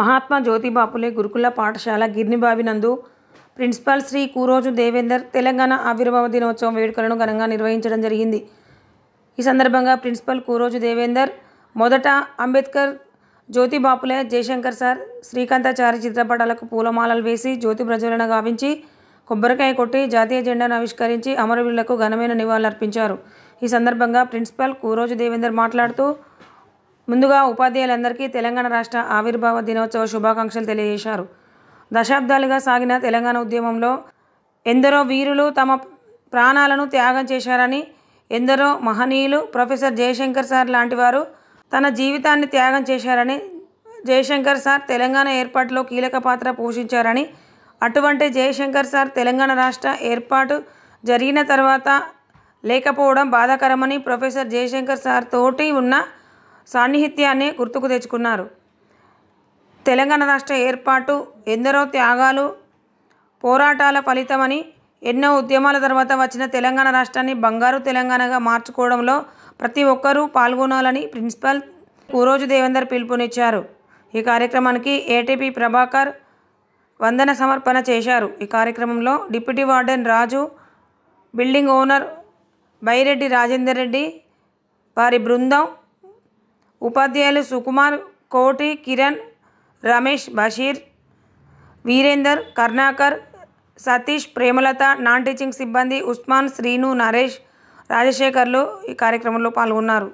మహాత్మా జ్యోతిబాపులే గురుకుల పాఠశాల గిర్నిబావినందు ప్రిన్సిపాల్ శ్రీ కూరోజు దేవేందర్ తెలంగాణ ఆవిర్భావ దినోత్సవం వేడుకలను ఘనంగా నిర్వహించడం జరిగింది ఈ సందర్భంగా ప్రిన్సిపల్ కూరోజు దేవేందర్ మొదట అంబేద్కర్ జ్యోతి బాపులే జయశంకర్ సార్ శ్రీకాంతాచారి చిత్రపటాలకు పూలమాలలు వేసి జ్యోతి ప్రజ్వలన గావించి కొబ్బరికాయ కొట్టి జాతీయ జెండాను ఆవిష్కరించి అమరవీరులకు ఘనమైన నివాళులర్పించారు ఈ సందర్భంగా ప్రిన్సిపాల్ కూరోజు దేవేందర్ మాట్లాడుతూ ముందుగా ఉపాధ్యాయులందరికీ తెలంగాణ రాష్ట్ర ఆవిర్భావ దినోత్సవ శుభాకాంక్షలు తెలియజేశారు దశాబ్దాలుగా సాగిన తెలంగాణ ఉద్యమంలో ఎందరో వీరులు తమ ప్రాణాలను త్యాగం చేశారని ఎందరో మహనీయులు ప్రొఫెసర్ జయశంకర్ సార్ లాంటి వారు తన జీవితాన్ని త్యాగం చేశారని జయశంకర్ సార్ తెలంగాణ ఏర్పాటులో కీలక పాత్ర పోషించారని అటువంటి జయశంకర్ సార్ తెలంగాణ రాష్ట్ర ఏర్పాటు జరిగిన తర్వాత లేకపోవడం బాధాకరమని ప్రొఫెసర్ జయశంకర్ సార్ తోటి ఉన్న సాన్నిహిత్యాన్ని గుర్తుకు తెచ్చుకున్నారు తెలంగాణ రాష్ట్ర ఏర్పాటు ఎందరో త్యాగాలు పోరాటాల ఫలితమని ఎన్నో ఉద్యమాల తర్వాత వచ్చిన తెలంగాణ రాష్ట్రాన్ని బంగారు తెలంగాణగా మార్చుకోవడంలో ప్రతి ఒక్కరూ పాల్గొనాలని ప్రిన్సిపల్ ఊరోజు దేవేందర్ పిలుపునిచ్చారు ఈ కార్యక్రమానికి ఏటీపీ ప్రభాకర్ వందన సమర్పణ చేశారు ఈ కార్యక్రమంలో deputy warden Raju building owner Byreddy Rajender Reddy వారి బృందం ఉపాధ్యాయులు సుకుమార్ కోటి కిరణ్ రమేష్ బషీర్ వీరేందర్ కర్ణాకర్ సతీష్ ప్రేమలత నాన్ టీచింగ్ సిబ్బంది ఉస్మాన్ శ్రీను నరేష్ రాజశేఖర్లు ఈ కార్యక్రమంలో పాల్గొన్నారు